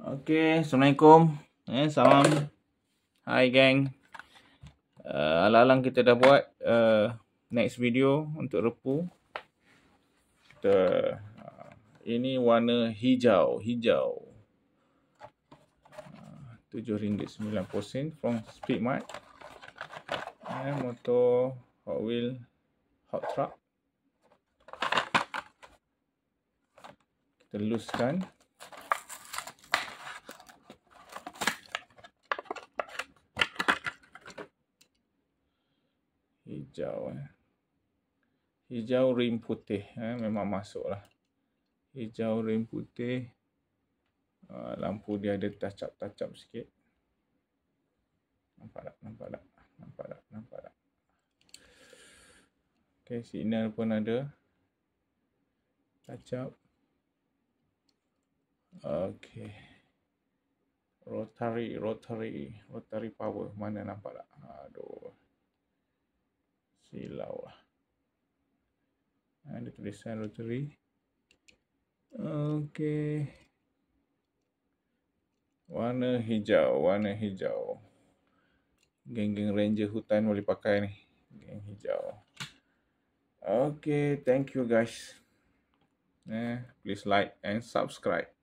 Okey, Assalamualaikum. Eh, salam. Hi gang. Uh, alang-alang kita dah buat uh, next video untuk repu. Kita, uh, ini warna hijau, hijau. Uh, RM7.90 from Speedmart. Eh, motor Hot Wheel Hot Truck. Kita luskan. hijau eh. hijau rim putih eh. memang masuk lah hijau rim putih uh, lampu dia ada tacap-tacap sikit nampak tak nampak tak nampak tak nampak tak ok signal pun ada tacap ok rotary rotary rotary power mana nampak tak aduh silau lah. Ada tulisan rotary. Okay. Warna hijau, warna hijau. Geng-geng ranger hutan boleh pakai ni. Geng hijau. Okay, thank you guys. Eh, please like and subscribe.